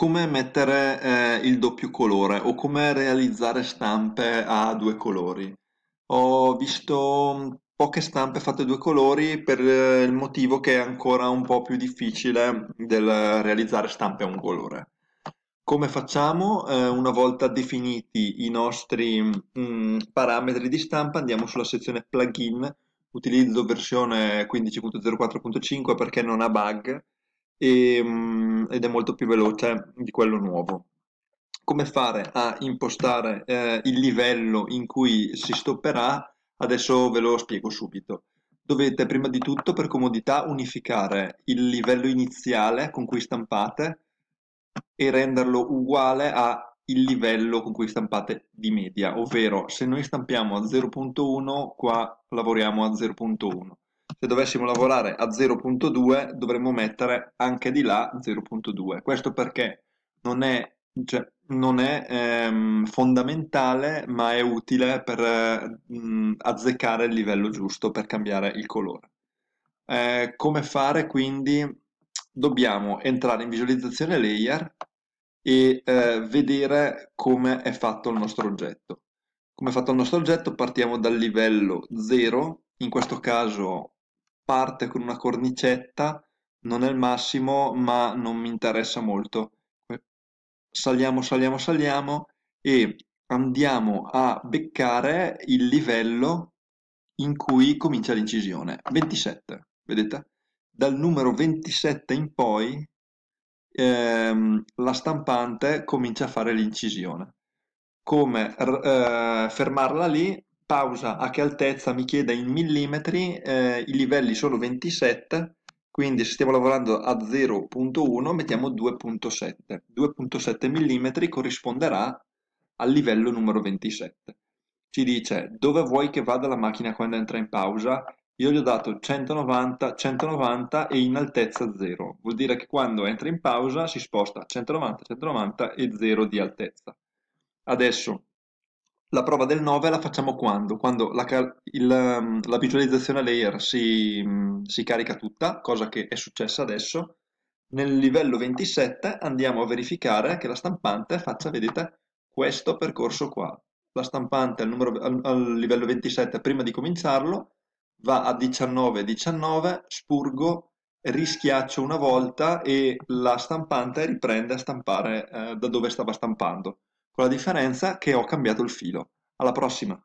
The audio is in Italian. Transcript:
come mettere eh, il doppio colore o come realizzare stampe a due colori. Ho visto mm, poche stampe fatte a due colori per eh, il motivo che è ancora un po' più difficile del realizzare stampe a un colore. Come facciamo? Eh, una volta definiti i nostri mh, mm, parametri di stampa andiamo sulla sezione plugin, utilizzo versione 15.04.5 perché non ha bug, e, ehm, ed è molto più veloce di quello nuovo. Come fare a impostare eh, il livello in cui si stopperà? Adesso ve lo spiego subito. Dovete prima di tutto per comodità unificare il livello iniziale con cui stampate e renderlo uguale a il livello con cui stampate di media, ovvero se noi stampiamo a 0.1 qua lavoriamo a 0.1 se dovessimo lavorare a 0.2 dovremmo mettere anche di là 0.2. Questo perché non è, cioè, non è ehm, fondamentale ma è utile per ehm, azzeccare il livello giusto per cambiare il colore. Eh, come fare quindi? Dobbiamo entrare in visualizzazione layer e eh, vedere come è fatto il nostro oggetto. Come è fatto il nostro oggetto partiamo dal livello 0, in questo caso parte con una cornicetta, non è il massimo, ma non mi interessa molto. Saliamo, saliamo, saliamo e andiamo a beccare il livello in cui comincia l'incisione. 27, vedete? Dal numero 27 in poi ehm, la stampante comincia a fare l'incisione. Come eh, fermarla lì? pausa a che altezza mi chiede in millimetri, eh, i livelli sono 27, quindi se stiamo lavorando a 0.1 mettiamo 2.7. 2.7 mm corrisponderà al livello numero 27. Ci dice dove vuoi che vada la macchina quando entra in pausa? Io gli ho dato 190, 190 e in altezza 0. Vuol dire che quando entra in pausa si sposta a 190, 190 e 0 di altezza. Adesso la prova del 9 la facciamo quando? Quando la, il, mm, la visualizzazione layer si, mm, si, carica tutta, cosa che è successa adesso. Nel livello 27 andiamo a verificare che la stampante faccia, vedete, questo percorso qua. La stampante al, numero, al, al livello 27 prima di cominciarlo va a 19, 19, spurgo, rischiaccio una volta e la stampante riprende a stampare eh, da dove stava stampando con la differenza che ho cambiato il filo. Alla prossima!